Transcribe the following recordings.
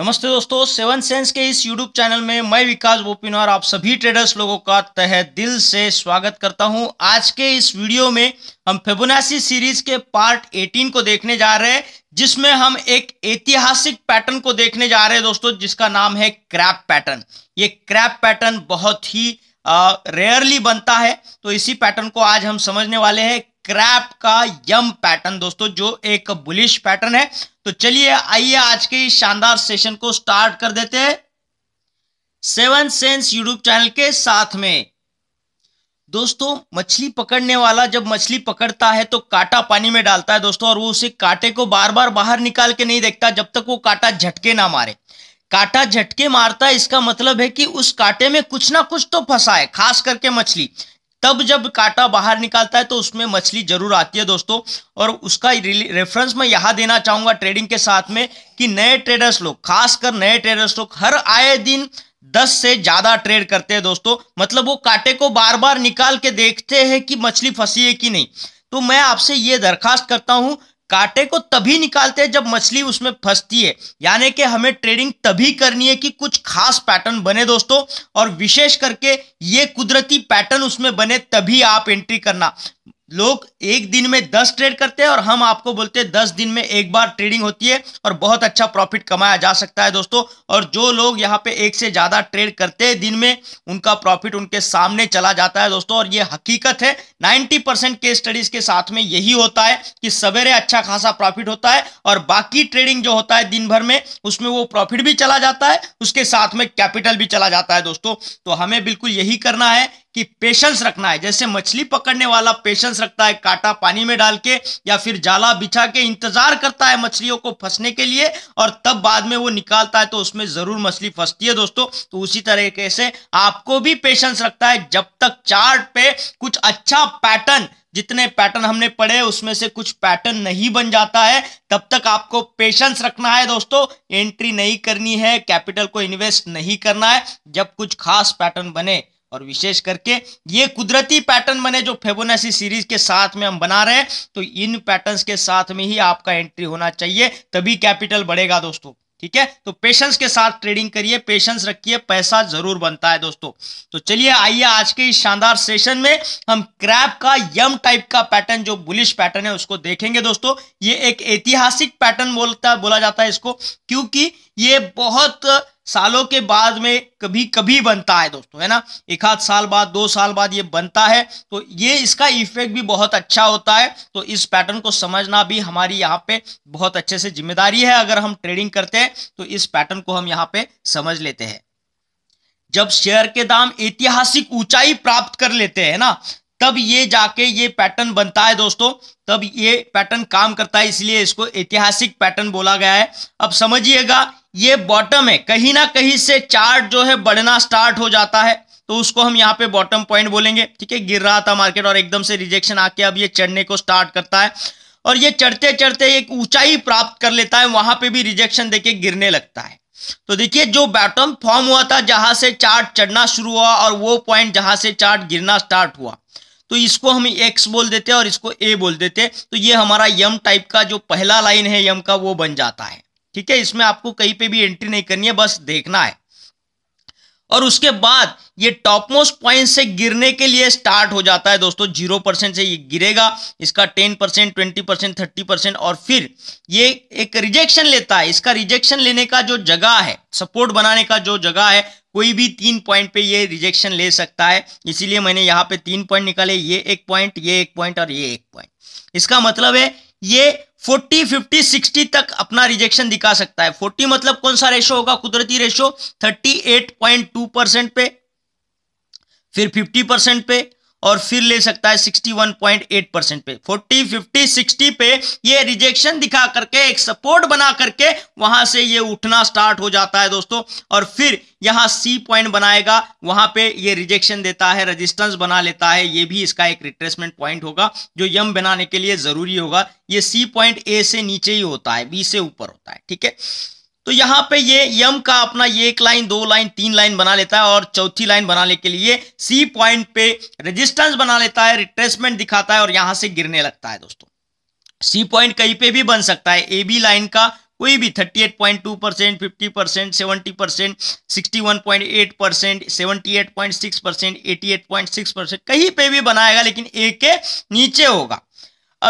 नमस्ते दोस्तों seven sense के इस यूट्यूब चैनल में मैं विकास बोपिनवार आप सभी ट्रेडर्स लोगों का तह दिल से स्वागत करता हूं आज के इस वीडियो में हम फेबुनासी सीरीज के पार्ट 18 को देखने जा रहे हैं जिसमें हम एक ऐतिहासिक पैटर्न को देखने जा रहे हैं दोस्तों जिसका नाम है क्रैप पैटर्न ये क्रैप पैटर्न बहुत ही रेयरली बनता है तो इसी पैटर्न को आज हम समझने वाले हैं क्रैप का यम पैटर्न दोस्तों जो एक बुलिश पैटर्न है तो चलिए आइए आज के इस शानदार सेशन को स्टार्ट कर देते हैं सेवन सेंस यूट्यूब चैनल के साथ में दोस्तों मछली पकड़ने वाला जब मछली पकड़ता है तो कांटा पानी में डालता है दोस्तों और वो उसे कांटे को बार बार बाहर निकाल के नहीं देखता जब तक वो कांटा झटके ना मारे कांटा झटके मारता है इसका मतलब है कि उस कांटे में कुछ ना कुछ तो फंसा है खास करके मछली तब जब काटा बाहर निकालता है तो उसमें मछली जरूर आती है दोस्तों और उसका रेफरेंस मैं यहां देना चाहूंगा ट्रेडिंग के साथ में कि नए ट्रेडर्स लोग खासकर नए ट्रेडर्स लोग हर आए दिन दस से ज्यादा ट्रेड करते हैं दोस्तों मतलब वो कांटे को बार बार निकाल के देखते हैं कि मछली फंसी है कि नहीं तो मैं आपसे ये दरखास्त करता हूं कांटे को तभी निकालते हैं जब मछली उसमें फंसती है यानी कि हमें ट्रेडिंग तभी करनी है कि कुछ खास पैटर्न बने दोस्तों और विशेष करके ये कुदरती पैटर्न उसमें बने तभी आप एंट्री करना लोग एक दिन में दस ट्रेड करते हैं और हम आपको बोलते हैं दस दिन में एक बार ट्रेडिंग होती है और बहुत अच्छा प्रॉफिट कमाया जा सकता है दोस्तों और जो लोग यहाँ पे एक से ज़्यादा ट्रेड करते हैं दिन में उनका प्रॉफिट उनके सामने चला जाता है दोस्तों और ये हकीकत है 90 परसेंट के स्टडीज़ के साथ में यही होता है कि सवेरे अच्छा खासा प्रॉफिट होता है और बाकी ट्रेडिंग जो होता है दिन भर में उसमें वो प्रॉफिट भी चला जाता है उसके साथ में कैपिटल भी चला जाता है दोस्तों तो हमें बिल्कुल यही करना है कि पेशेंस रखना है जैसे मछली पकड़ने वाला पेशेंस रखता है कांटा पानी में डाल के या फिर जाला बिछा के इंतजार करता है मछलियों को फंसने के लिए और तब बाद में वो निकालता है तो उसमें जरूर मछली फंसती है दोस्तों तो उसी तरीके से आपको भी पेशेंस रखता है जब तक चार्ट पे कुछ अच्छा पैटर्न जितने पैटर्न हमने पढ़े उसमें से कुछ पैटर्न नहीं बन जाता है तब तक आपको पेशेंस रखना है दोस्तों एंट्री नहीं करनी है कैपिटल को इन्वेस्ट नहीं करना है जब कुछ खास पैटर्न बने और विशेष करके ये कुदरती पैटर्न बने जो फेबोनासी सीरीज के साथ में हम बना रहे हैं तो इन पैटर्न्स के साथ में ही आपका एंट्री होना चाहिए तभी कैपिटल बढ़ेगा दोस्तों ठीक है तो पेशेंस के साथ ट्रेडिंग करिए पेशेंस रखिए पैसा जरूर बनता है दोस्तों तो चलिए आइए आज के इस शानदार सेशन में हम क्रैप का यम टाइप का पैटर्न जो बुलिश पैटर्न है उसको देखेंगे दोस्तों ये एक ऐतिहासिक पैटर्न बोलता बोला जाता है इसको क्योंकि ये बहुत सालों के बाद में कभी कभी बनता है दोस्तों है ना एक आध साल बाद दो साल बाद ये बनता है तो ये इसका इफेक्ट भी बहुत अच्छा होता है तो इस पैटर्न को समझना भी हमारी यहाँ पे बहुत अच्छे से जिम्मेदारी है अगर हम ट्रेडिंग करते हैं तो इस पैटर्न को हम यहाँ पे समझ लेते हैं जब शेयर के दाम ऐतिहासिक ऊंचाई प्राप्त कर लेते हैं ना तब ये जाके ये पैटर्न बनता है दोस्तों तब ये पैटर्न काम करता है इसलिए इसको ऐतिहासिक पैटर्न बोला गया है अब समझिएगा ये बॉटम है कहीं ना कहीं से चार्ट जो है बढ़ना स्टार्ट हो जाता है तो उसको हम यहाँ पे बॉटम पॉइंट बोलेंगे ठीक है गिर रहा था मार्केट और एकदम से रिजेक्शन आके अब ये चढ़ने को स्टार्ट करता है और ये चढ़ते चढ़ते एक ऊंचाई प्राप्त कर लेता है वहां पे भी रिजेक्शन देके गिरने लगता है तो देखिए जो बॉटम फॉर्म हुआ था जहां से चार्ट चढ़ना शुरू हुआ और वो पॉइंट जहां से चार्ट गिरना स्टार्ट हुआ तो इसको हम एक्स बोल देते हैं और इसको ए बोल देते हैं तो ये हमारा यम टाइप का जो पहला लाइन है यम का वो बन जाता है ठीक है इसमें आपको कहीं पे भी एंट्री नहीं करनी है बस देखना है और उसके बाद ये टॉप मोस्ट पॉइंट से गिरने के लिए स्टार्ट हो जाता है दोस्तों जीरो परसेंट से ये गिरेगा इसका ten percent twenty percent thirty percent और फिर ये एक रिजेक्शन लेता है इसका रिजेक्शन लेने का जो जगह है सपोर्ट बनाने का जो जगह है कोई भी तीन पॉइंट पे ये रिजेक्शन ले सकता है इसीलिए मैंने यहाँ पे तीन पॉइंट निकाले ये एक पॉइंट ये एक पॉइंट और ये एक पॉइंट इसका मतलब है ये 40, 50, 60 तक अपना रिजेक्शन दिखा सकता है 40 मतलब कौन सा रेशो होगा कुदरती रेशो 38.2 परसेंट पे फिर 50 परसेंट पे और फिर ले सकता है 61.8 परसेंट पे 40, 50, 60 पे ये रिजेक्शन दिखा करके एक सपोर्ट बना करके वहां से ये उठना स्टार्ट हो जाता है दोस्तों और फिर यहां सी पॉइंट बनाएगा वहां पे ये रिजेक्शन देता है रेजिस्टेंस बना लेता है ये भी इसका एक रिट्रेसमेंट पॉइंट होगा जो यम बनाने के लिए जरूरी होगा ये सी पॉइंट ए से नीचे ही होता है बी से ऊपर होता है ठीक है तो यहां पे ये यम का अपना ये एक लाइन दो लाइन तीन लाइन बना लेता है और चौथी लाइन बनाने के लिए सी पॉइंट पे रेजिस्टेंस बना लेता है रिट्रेसमेंट दिखाता है और यहां से गिरने लगता है दोस्तों सी पॉइंट कहीं पे भी बन सकता है ए बी लाइन का कोई भी 38.2 percent fifty percent seventy percent sixty one point eight percent seventy eight point six percent eighty eight point six percent कहीं पे भी बनाएगा लेकिन ए के नीचे होगा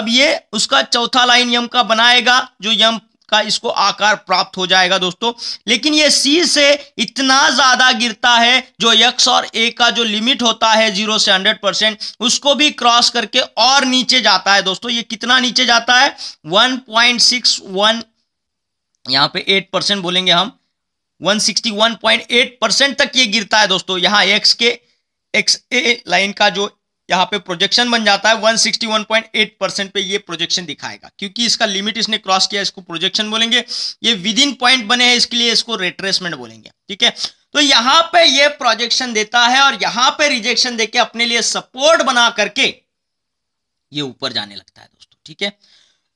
अब ये उसका चौथा लाइन यम का बनाएगा जो यम का इसको आकार प्राप्त हो जाएगा दोस्तों लेकिन ये सी से इतना ज़्यादा गिरता है जो यक्स और ए का जो लिमिट होता है जीरो से हंड्रेड परसेंट उसको भी क्रॉस करके और नीचे जाता है दोस्तों ये कितना नीचे जाता है वन पॉइंट सिक्स वन यहाँ पे एट परसेंट बोलेंगे हम one one sixty point eight percent तक ये गिरता है दोस्तों यहाँ एक्स के एक्स ए लाइन का जो यहाँ पे प्रोजेक्शन बन जाता है 161.8 परसेंट पे ये प्रोजेक्शन दिखाएगा क्योंकि इसका लिमिट इसने क्रॉस किया इसको प्रोजेक्शन बोलेंगे ये विद इन पॉइंट बने हैं इसके लिए इसको रेट्रेसमेंट बोलेंगे ठीक है तो यहाँ पे ये प्रोजेक्शन देता है और यहाँ पे रिजेक्शन देके अपने लिए सपोर्ट बना करके ये ऊपर जाने लगता है दोस्तों ठीक है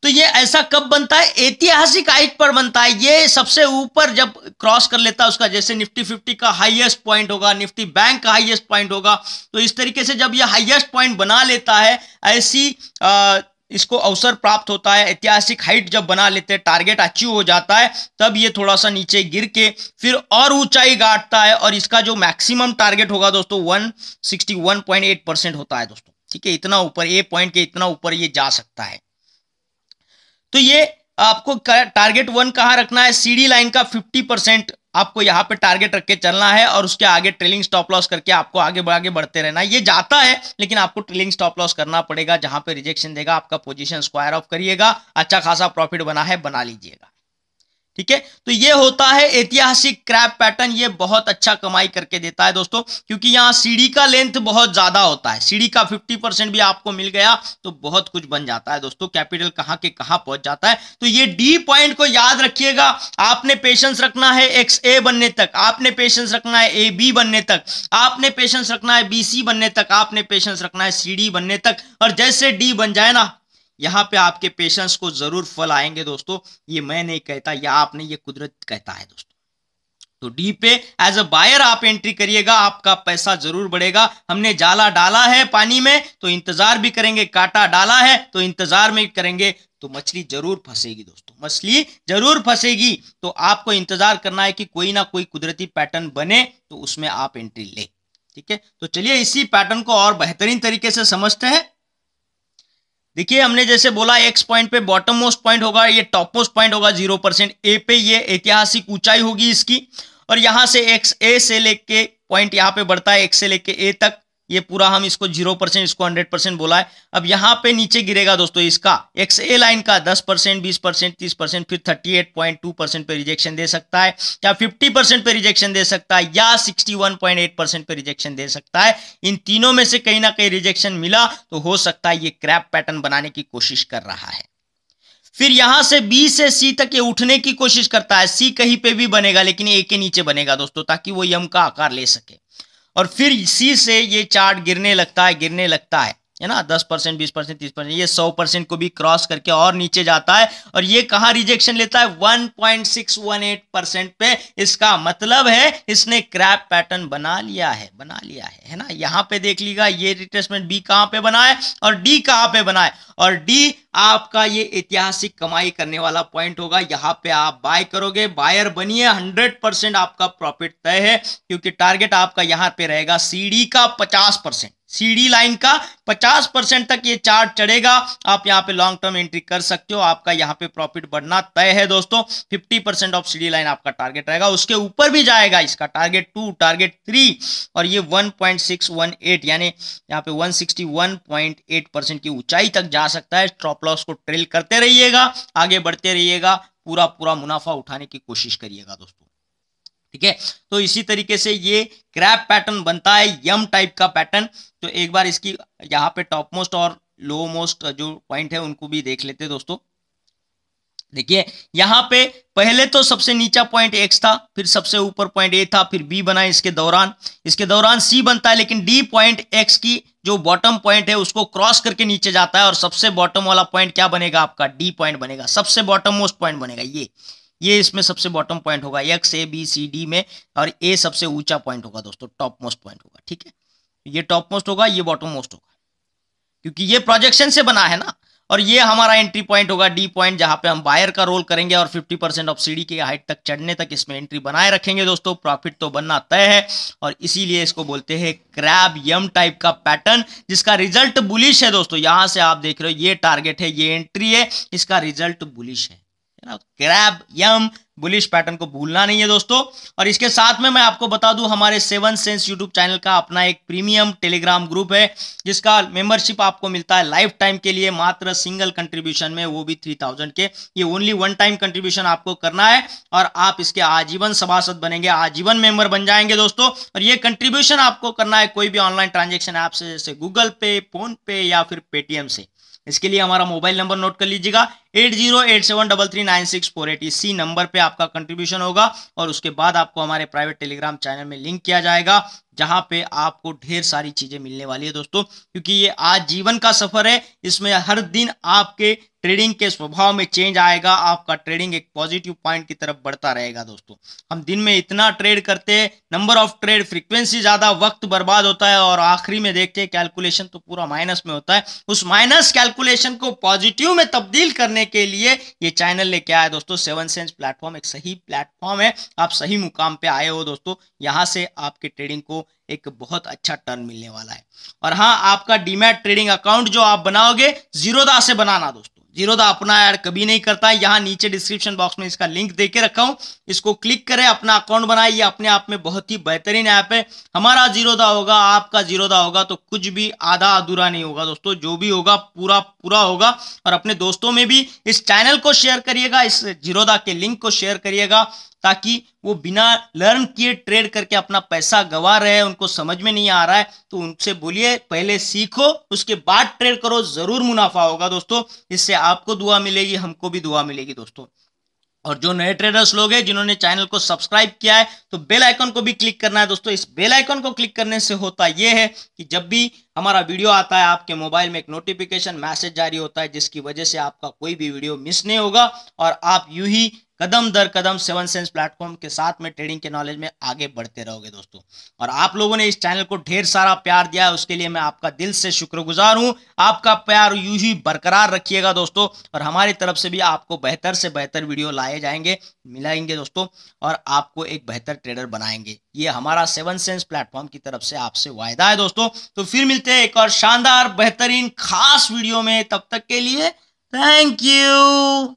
तो ये ऐसा कब बनता है ऐतिहासिक हाइट पर बनता है ये सबसे ऊपर जब क्रॉस कर लेता है उसका जैसे निफ्टी फिफ्टी का हाईएस्ट पॉइंट होगा निफ्टी बैंक का हाईएस्ट पॉइंट होगा तो इस तरीके से जब ये हाईएस्ट पॉइंट बना लेता है ऐसी आ, इसको अवसर प्राप्त होता है ऐतिहासिक हाइट जब बना लेते हैं टारगेट अचीव हो जाता है तब ये थोड़ा सा नीचे गिर के फिर और ऊंचाई गाटता है और इसका जो मैक्सिमम टारगेट होगा दोस्तों एट परसेंट होता है दोस्तों ठीक है इतना ऊपर ए पॉइंट के इतना ऊपर ये जा सकता है तो ये आपको टारगेट वन कहाँ रखना है सीडी लाइन का फिफ्टी परसेंट आपको यहाँ पे टारगेट रख के चलना है और उसके आगे ट्रेलिंग स्टॉप लॉस करके आपको आगे आगे बढ़ते रहना है ये जाता है लेकिन आपको ट्रेलिंग स्टॉप लॉस करना पड़ेगा जहां पे रिजेक्शन देगा आपका पोजीशन स्क्वायर ऑफ करिएगा अच्छा खासा प्रॉफिट बना है बना लीजिएगा ठीक है तो ये होता है ऐतिहासिक क्रैप पैटर्न ये बहुत अच्छा कमाई करके देता है दोस्तों क्योंकि यहाँ सीढ़ी का लेंथ बहुत ज्यादा होता है सीढ़ी का 50 परसेंट भी आपको मिल गया तो बहुत कुछ बन जाता है दोस्तों कैपिटल कहाँ के कहाँ पहुंच जाता है तो ये डी पॉइंट को याद रखिएगा आपने पेशेंस रखना है एक्स ए बनने तक आपने पेशेंस रखना है ए बी बनने तक आपने पेशेंस रखना है बी सी बनने तक आपने पेशेंस रखना है सी डी बनने तक और जैसे डी बन जाए ना यहाँ पे आपके पेशेंस को जरूर फल आएंगे दोस्तों ये मैं नहीं कहता या आपने ये कुदरत कहता है दोस्तों तो डी पे एज अ बायर आप एंट्री करिएगा आपका पैसा जरूर बढ़ेगा हमने जाला डाला है पानी में तो इंतजार भी करेंगे काटा डाला है तो इंतजार में करेंगे तो मछली जरूर फंसेगी दोस्तों मछली जरूर फंसेगी तो आपको इंतजार करना है कि कोई ना कोई कुदरती पैटर्न बने तो उसमें आप एंट्री ले ठीक है तो चलिए इसी पैटर्न को और बेहतरीन तरीके से समझते हैं देखिए हमने जैसे बोला एक्स पॉइंट पे बॉटम मोस्ट पॉइंट होगा ये टॉप मोस्ट पॉइंट होगा जीरो परसेंट ए पे ये ऐतिहासिक ऊंचाई होगी इसकी और यहां से एक्स ए से लेके पॉइंट यहां पे बढ़ता है एक्स से लेके ए तक ये पूरा हम इसको जीरो परसेंट इसको हंड्रेड परसेंट बोला है अब यहाँ पे नीचे गिरेगा दोस्तों इसका एक्स ए लाइन का दस परसेंट बीस परसेंट तीस परसेंट फिर thirty eight point two percent पे रिजेक्शन दे सकता है या फिफ्टी परसेंट पे रिजेक्शन दे सकता है या sixty one point eight percent पे रिजेक्शन दे सकता है इन तीनों में से कहीं ना कहीं रिजेक्शन मिला तो हो सकता है ये क्रैप पैटर्न बनाने की कोशिश कर रहा है फिर यहां से बी से सी तक ये उठने की कोशिश करता है सी कहीं पे भी बनेगा लेकिन ए के नीचे बनेगा दोस्तों ताकि वो यम का आकार ले सके और फिर इसी से ये चार्ट गिरने लगता है गिरने लगता है है ना दस परसेंट बीस परसेंट तीस परसेंट ये सौ परसेंट को भी क्रॉस करके और नीचे जाता है और ये कहाँ रिजेक्शन लेता है one point six one eight percent पे इसका मतलब है इसने क्रैप पैटर्न बना लिया है बना लिया है है ना यहाँ पे देख लीजिएगा ये रिट्रेसमेंट बी कहाँ पे बना है और डी कहाँ पे बना है और डी आपका ये ऐतिहासिक कमाई करने वाला पॉइंट होगा यहाँ पे आप बाय करोगे बायर बनिए 100 परसेंट आपका प्रॉफिट तय है क्योंकि टारगेट आपका यहाँ पे रहेगा सीडी का 50 परसेंट सीडी लाइन का 50 परसेंट तक ये चार्ट चढ़ेगा आप यहाँ पे लॉन्ग टर्म एंट्री कर सकते हो आपका यहाँ पे प्रॉफिट बढ़ना तय है दोस्तों fifty percent of CD line आपका टारगेट रहेगा उसके ऊपर भी जाएगा इसका टारगेट टू टारगेट थ्री और ये वन यानी यहाँ पे वन परसेंट की ऊंचाई तक जा सकता है लॉस को ट्रेल करते रहिएगा आगे बढ़ते रहिएगा पूरा पूरा मुनाफा उठाने की कोशिश करिएगा दोस्तों ठीक है तो इसी तरीके से ये क्रैप पैटर्न बनता है यम टाइप का पैटर्न तो एक बार इसकी यहाँ पे टॉप मोस्ट और लो मोस्ट जो पॉइंट है उनको भी देख लेते दोस्तों देखिए यहाँ पे पहले तो सबसे नीचा पॉइंट एक्स था फिर सबसे ऊपर पॉइंट ए था फिर बी बना इसके दौरान इसके दौरान सी बनता है लेकिन डी पॉइंट एक्स की जो बॉटम पॉइंट है उसको क्रॉस करके नीचे जाता है और सबसे बॉटम वाला पॉइंट क्या बनेगा आपका डी पॉइंट बनेगा सबसे बॉटम मोस्ट पॉइंट बनेगा ये ये इसमें सबसे बॉटम पॉइंट होगा X A B C D में और ए सबसे ऊंचा पॉइंट होगा दोस्तों टॉप मोस्ट पॉइंट होगा ठीक है ये टॉप मोस्ट होगा ये बॉटम मोस्ट होगा क्योंकि ये प्रोजेक्शन से बना है ना और ये हमारा एंट्री पॉइंट होगा डी पॉइंट जहां पे हम बायर का रोल करेंगे और 50 परसेंट ऑफ सीडी के हाइट तक चढ़ने तक इसमें एंट्री बनाए रखेंगे दोस्तों प्रॉफिट तो बनना तय है और इसीलिए इसको बोलते हैं क्रैब यम टाइप का पैटर्न जिसका रिजल्ट बुलिश है दोस्तों यहां से आप देख रहे हो ये टारगेट है ये एंट्री है इसका रिजल्ट बुलिश है ना क्रैब यम बुलिश पैटर्न को भूलना नहीं है दोस्तों और इसके साथ में मैं आपको बता दूं हमारे सेवन सेंस यूट्यूब चैनल का अपना एक प्रीमियम टेलीग्राम ग्रुप है जिसका मेंबरशिप आपको मिलता है लाइफ टाइम के लिए मात्र सिंगल कंट्रीब्यूशन में वो भी थ्री थाउजेंड के ये ओनली वन टाइम कंट्रीब्यूशन आपको करना है और आप इसके आजीवन सभासद बनेंगे आजीवन मेंबर बन जाएंगे दोस्तों और ये कंट्रीब्यूशन आपको करना है कोई भी ऑनलाइन ट्रांजेक्शन ऐप से जैसे गूगल पे फोन पे या फिर पेटीएम से इसके लिए हमारा मोबाइल नंबर नोट कर लीजिएगा eight zero eight seven double three nine six four eight इसी नंबर पे आपका कंट्रीब्यूशन होगा और उसके बाद आपको हमारे प्राइवेट टेलीग्राम चैनल में लिंक किया जाएगा जहां पे आपको ढेर सारी चीजें मिलने वाली है दोस्तों क्योंकि ये आज जीवन का सफर है इसमें हर दिन आपके ट्रेडिंग के स्वभाव में चेंज आएगा आपका ट्रेडिंग एक पॉजिटिव पॉइंट की तरफ बढ़ता रहेगा दोस्तों हम दिन में इतना ट्रेड करते हैं नंबर ऑफ ट्रेड फ्रीक्वेंसी ज़्यादा वक्त बर्बाद होता है और आखिरी में देखते हैं कैलकुलेशन तो पूरा माइनस में होता है उस माइनस कैलकुलेशन को पॉजिटिव में तब्दील करने के लिए ये चैनल लेके आया दोस्तों सेवन सेंस प्लेटफॉर्म एक सही प्लेटफॉर्म है आप सही मुकाम पर आए हो दोस्तों यहाँ से आपके ट्रेडिंग को एक बहुत अच्छा टर्न मिलने वाला है और हाँ आपका डीमैट ट्रेडिंग अकाउंट जो आप बनाओगे जीरो से बनाना दोस्तों जीरो द अपना ऐड कभी नहीं करता है यहाँ नीचे डिस्क्रिप्शन बॉक्स में इसका लिंक दे के रखा हूँ इसको क्लिक करें अपना अकाउंट बनाए ये अपने आप में बहुत ही बेहतरीन ऐप है हमारा जीरोदा होगा आपका जीरोदा होगा तो कुछ भी आधा अधूरा नहीं होगा दोस्तों जो भी होगा पूरा पूरा होगा और अपने दोस्तों में भी इस चैनल को शेयर करिएगा इस जीरोधा के लिंक को शेयर करिएगा ताकि वो बिना लर्न किए ट्रेड करके अपना पैसा गंवा रहे हैं उनको समझ में नहीं आ रहा है तो उनसे बोलिए पहले सीखो उसके बाद ट्रेड करो जरूर मुनाफा होगा दोस्तों इससे आपको दुआ मिलेगी हमको भी दुआ मिलेगी दोस्तों और जो नए ट्रेडर्स लोग हैं जिन्होंने चैनल को सब्सक्राइब किया है तो बेल आइकन को भी क्लिक करना है दोस्तों इस बेल आइकन को क्लिक करने से होता यह है कि जब भी हमारा वीडियो आता है आपके मोबाइल में एक नोटिफिकेशन मैसेज जारी होता है जिसकी वजह से आपका कोई भी वीडियो मिस नहीं होगा और आप यू ही कदम दर कदम सेवन सेंस प्लेटफॉर्म के साथ में ट्रेडिंग के नॉलेज में आगे बढ़ते रहोगे दोस्तों और आप लोगों ने इस चैनल को ढेर सारा प्यार दिया है उसके लिए मैं आपका दिल से शुक्रगुजार हूं आपका प्यार यू ही बरकरार रखिएगा दोस्तों और हमारी तरफ से भी आपको बेहतर से बेहतर वीडियो लाए जाएंगे मिलाएंगे दोस्तों और आपको एक बेहतर ट्रेडर बनाएंगे ये हमारा सेवन सेंस प्लेटफॉर्म की तरफ से आपसे वायदा है दोस्तों तो फिर मिलते हैं एक और शानदार बेहतरीन खास वीडियो में तब तक के लिए थैंक यू